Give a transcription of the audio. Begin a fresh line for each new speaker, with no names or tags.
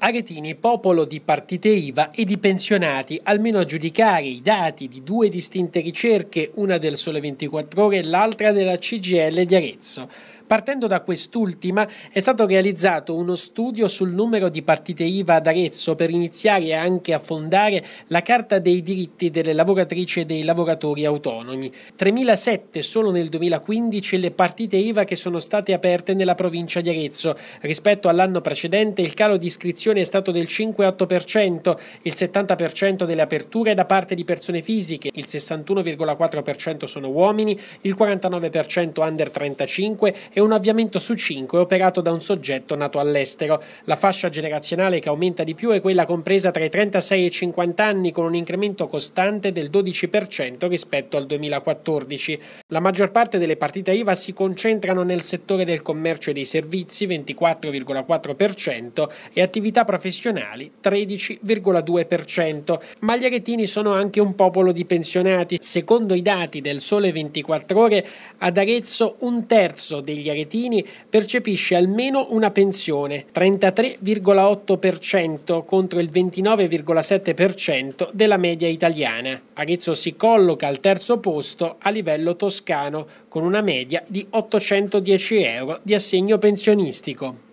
Aretini, popolo di partite IVA e di pensionati, almeno a giudicare i dati di due distinte ricerche, una del Sole 24 Ore e l'altra della CGL di Arezzo. Partendo da quest'ultima è stato realizzato uno studio sul numero di partite IVA ad Arezzo per iniziare anche a fondare la Carta dei diritti delle lavoratrici e dei lavoratori autonomi. 3.007 solo nel 2015 le partite IVA che sono state aperte nella provincia di Arezzo. Rispetto all'anno precedente il calo di iscrizione è stato del 5,8%, il 70% delle aperture è da parte di persone fisiche, il 61,4% sono uomini, il 49% under 35 e e un avviamento su 5 operato da un soggetto nato all'estero. La fascia generazionale che aumenta di più è quella compresa tra i 36 e i 50 anni con un incremento costante del 12% rispetto al 2014. La maggior parte delle partite IVA si concentrano nel settore del commercio e dei servizi 24,4% e attività professionali 13,2%. Ma gli aretini sono anche un popolo di pensionati. Secondo i dati del Sole 24 Ore, ad Arezzo un terzo degli degli aretini percepisce almeno una pensione, 33,8% contro il 29,7% della media italiana. Arezzo si colloca al terzo posto a livello toscano con una media di 810 euro di assegno pensionistico.